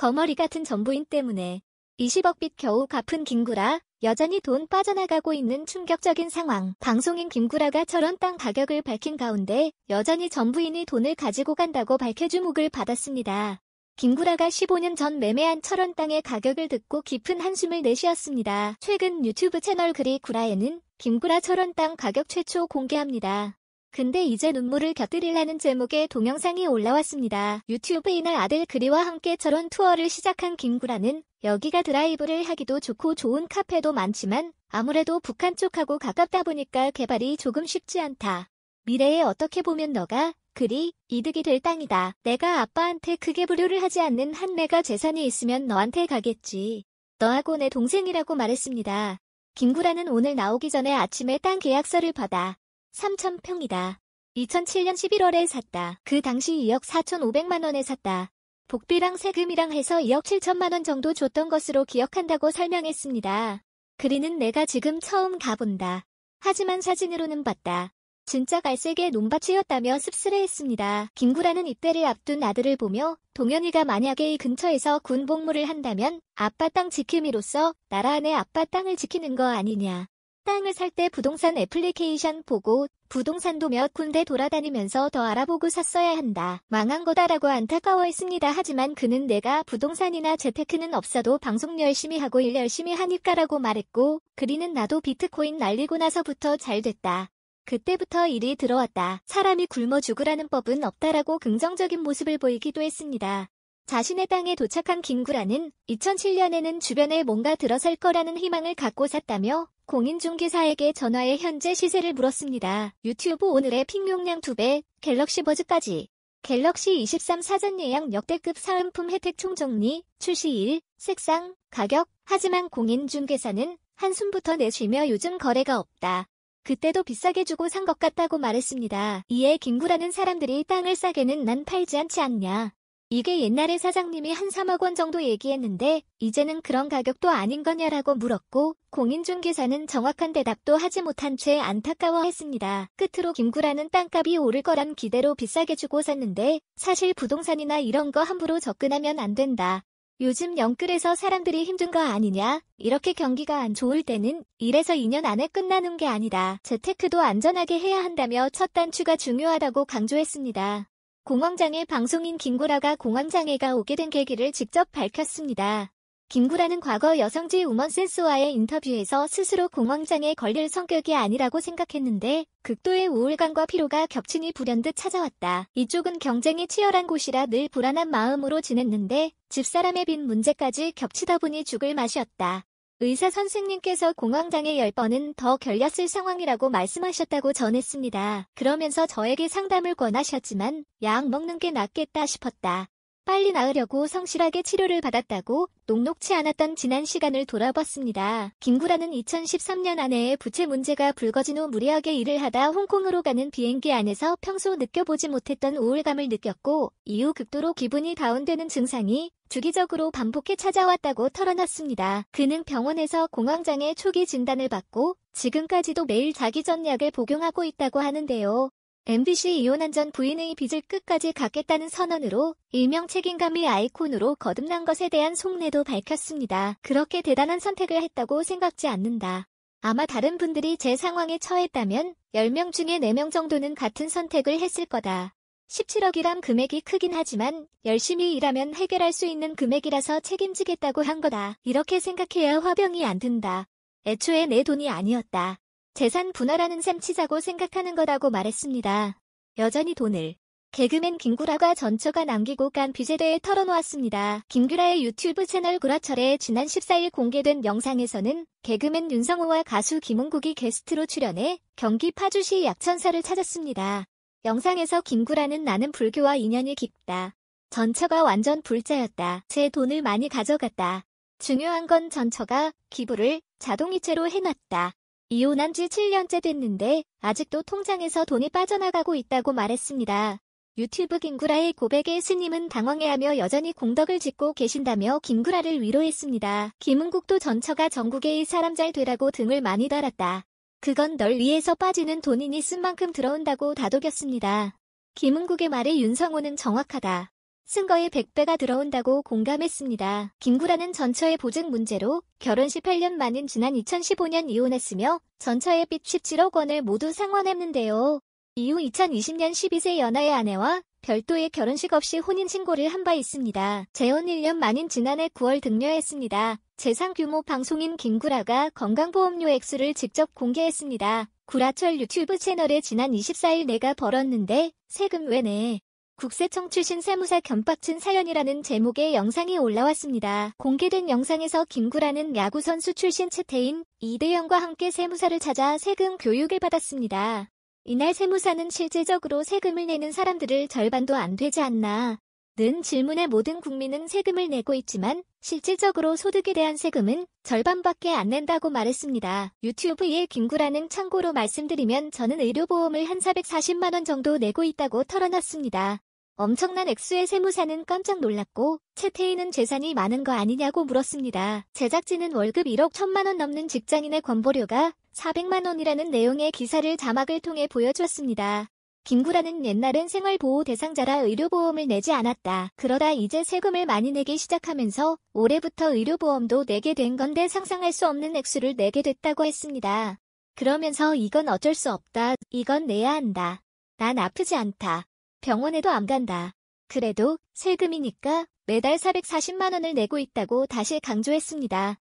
거머리 같은 전부인 때문에 20억 빚 겨우 갚은 김구라 여전히 돈 빠져나가고 있는 충격적인 상황. 방송인 김구라가 철원 땅 가격을 밝힌 가운데 여전히 전부인이 돈을 가지고 간다고 밝혀 주목을 받았습니다. 김구라가 15년 전 매매한 철원 땅의 가격을 듣고 깊은 한숨을 내쉬었습니다. 최근 유튜브 채널 그리 구라에는 김구라 철원 땅 가격 최초 공개합니다. 근데 이제 눈물을 곁들일라는 제목의 동영상이 올라왔습니다. 유튜브이날 아들 그리와 함께 저런 투어를 시작한 김구라는 여기가 드라이브를 하기도 좋고 좋은 카페도 많지만 아무래도 북한 쪽하고 가깝다 보니까 개발이 조금 쉽지 않다. 미래에 어떻게 보면 너가 그리 이득이 될 땅이다. 내가 아빠한테 크게 불효를 하지 않는 한 내가 재산이 있으면 너한테 가겠지. 너하고 내 동생이라고 말했습니다. 김구라는 오늘 나오기 전에 아침에 땅 계약서를 받아 3,000평이다. 2007년 11월에 샀다. 그 당시 2억 4,500만원에 샀다. 복비랑 세금이랑 해서 2억 7천만원 정도 줬던 것으로 기억한다고 설명했습니다. 그리는 내가 지금 처음 가본다. 하지만 사진으로는 봤다. 진짜 갈색의 논밭이었다며 씁쓸해했습니다. 김구라는 입대를 앞둔 아들을 보며 동현이가 만약에 이 근처에서 군 복무를 한다면 아빠 땅 지킴이로서 나라 안에 아빠 땅을 지키는 거 아니냐. 땅을 살 때 부동산 애플리케이션 보고 부동산도 몇 군데 돌아다니면서 더 알아보고 샀어야 한다. 망한 거다라고 안타까워했습니다. 하지만 그는 내가 부동산이나 재테크는 없어도 방송 열심히 하고 일 열심히 하니까라고 말했고 그리는 나도 비트코인 날리고 나서부터 잘 됐다. 그때부터 일이 들어왔다. 사람이 굶어 죽으라는 법은 없다라고 긍정적인 모습을 보이기도 했습니다. 자신의 땅에 도착한 김구라는 2007년에는 주변에 뭔가 들어설 거라는 희망을 갖고 샀다며 공인중개사에게 전화해 현재 시세를 물었습니다. 유튜브 오늘의 핑 용량 2배, 갤럭시 버즈까지 갤럭시 23 사전 예약 역대급 사은품 혜택 총정리, 출시일, 색상, 가격, 하지만 공인중개사는 한숨부터 내쉬며 요즘 거래가 없다. 그때도 비싸게 주고 산 것 같다고 말했습니다. 이에 김구라는 사람들이 땅을 싸게는 난 팔지 않지 않냐. 이게 옛날에 사장님이 한 3억 원 정도 얘기했는데 이제는 그런 가격도 아닌 거냐라고 물었고 공인중개사는 정확한 대답도 하지 못한 채 안타까워했습니다. 끝으로 김구라는 땅값이 오를 거란 기대로 비싸게 주고 샀는데 사실 부동산이나 이런 거 함부로 접근하면 안 된다. 요즘 영끌에서 사람들이 힘든 거 아니냐? 이렇게 경기가 안 좋을 때는 1에서 2년 안에 끝나는 게 아니다. 재테크도 안전하게 해야 한다며 첫 단추가 중요하다고 강조했습니다. 공황장애 방송인 김구라가 공황장애가 오게 된 계기를 직접 밝혔습니다. 김구라는 과거 여성지 우먼센스와의 인터뷰에서 스스로 공황장애 걸릴 성격이 아니라고 생각했는데 극도의 우울감과 피로가 겹치니 불현듯 찾아왔다. 이쪽은 경쟁이 치열한 곳이라 늘 불안한 마음으로 지냈는데 집사람의 빈 문제까지 겹치다 보니 죽을 맛이었다. 의사 선생님께서 공황장애 10번은 더 결렸을 상황이라고 말씀하셨다고 전했습니다. 그러면서 저에게 상담을 권하셨지만 약 먹는 게 낫겠다 싶었다. 빨리 나으려고 성실하게 치료를 받았다고 녹록치 않았던 지난 시간을 돌아봤습니다. 김구라는 2013년 아내의 부채 문제가 불거진 후 무리하게 일을 하다 홍콩으로 가는 비행기 안에서 평소 느껴보지 못했던 우울감을 느꼈고 이후 극도로 기분이 다운되는 증상이 주기적으로 반복해 찾아왔다고 털어놨습니다. 그는 병원에서 공황장애 초기 진단을 받고 지금까지도 매일 자기 전 약을 복용하고 있다고 하는데요. MBC 이혼한 전 부인의 빚을 끝까지 갚겠다는 선언으로 일명 책임감이 아이콘으로 거듭난 것에 대한 속내도 밝혔습니다. 그렇게 대단한 선택을 했다고 생각지 않는다. 아마 다른 분들이 제 상황에 처했다면 10명 중에 4명 정도는 같은 선택을 했을 거다. 17억이란 금액이 크긴 하지만 열심히 일하면 해결할 수 있는 금액이라서 책임지겠다고 한 거다. 이렇게 생각해야 화병이 안 든다. 애초에 내 돈이 아니었다. 재산 분할하는 셈 치자고 생각하는 거라고 말했습니다. 여전히 돈을 개그맨 김구라가 전처가 남기고 간 빚에 대해 털어놓았습니다. 김구라의 유튜브 채널 구라철에 지난 14일 공개된 영상에서는 개그맨 윤성호와 가수 김은국이 게스트로 출연해 경기 파주시 약천사를 찾았습니다. 영상에서 김구라는 나는 불교와 인연이 깊다. 전처가 완전 불자였다. 제 돈을 많이 가져갔다. 중요한 건 전처가 기부를 자동이체로 해놨다. 이혼한 지 7년째 됐는데 아직도 통장에서 돈이 빠져나가고 있다고 말했습니다. 유튜브 김구라의 고백에 스님은 당황해하며 여전히 공덕을 짓고 계신다며 김구라를 위로했습니다. 김은국도 전처가 전국의 사람 잘 되라고 등을 많이 달았다. 그건 널 위해서 빠지는 돈이니 쓴 만큼 들어온다고 다독였습니다. 김은국의 말에 윤성호는 정확하다. 승거의 100배가 들어온다고 공감했습니다. 김구라는 전처의 보증 문제로 결혼 18년 만인 지난 2015년 이혼했으며 전처의 빚 17억 원을 모두 상환했는데요. 이후 2020년 12세 연하의 아내와 별도의 결혼식 없이 혼인신고를 한 바 있습니다. 재혼 1년 만인 지난해 9월 등려했습니다. 재상 규모 방송인 김구라가 건강보험료 액수를 직접 공개했습니다. 구라철 유튜브 채널에 지난 24일 내가 벌었는데 세금 왜 내? 국세청 출신 세무사 견박친 사연이라는 제목의 영상이 올라왔습니다. 공개된 영상에서 김구라는 야구선수 출신 채태인 이대영과 함께 세무사를 찾아 세금 교육을 받았습니다. 이날 세무사는 실제적으로 세금을 내는 사람들을 절반도 안 되지 않나 는 질문에 모든 국민은 세금을 내고 있지만 실질적으로 소득에 대한 세금은 절반밖에 안 낸다고 말했습니다. 유튜브에 김구라는 참고로 말씀드리면 저는 의료보험을 한 440만원 정도 내고 있다고 털어놨습니다. 엄청난 액수의 세무사는 깜짝 놀랐고 채태희는 재산이 많은 거 아니냐고 물었습니다. 제작진은 월급 1억 1천만 원 넘는 직장인의 권보료가 400만 원이라는 내용의 기사를 자막을 통해 보여주었습니다. 김구라는 옛날엔 생활보호 대상자라 의료보험을 내지 않았다. 그러다 이제 세금을 많이 내기 시작하면서 올해부터 의료보험도 내게 된 건데 상상할 수 없는 액수를 내게 됐다고 했습니다. 그러면서 이건 어쩔 수 없다. 이건 내야 한다. 난 아프지 않다. 병원에도 안 간다. 그래도 세금이니까 매달 440만 원을 내고 있다고 다시 강조했습니다.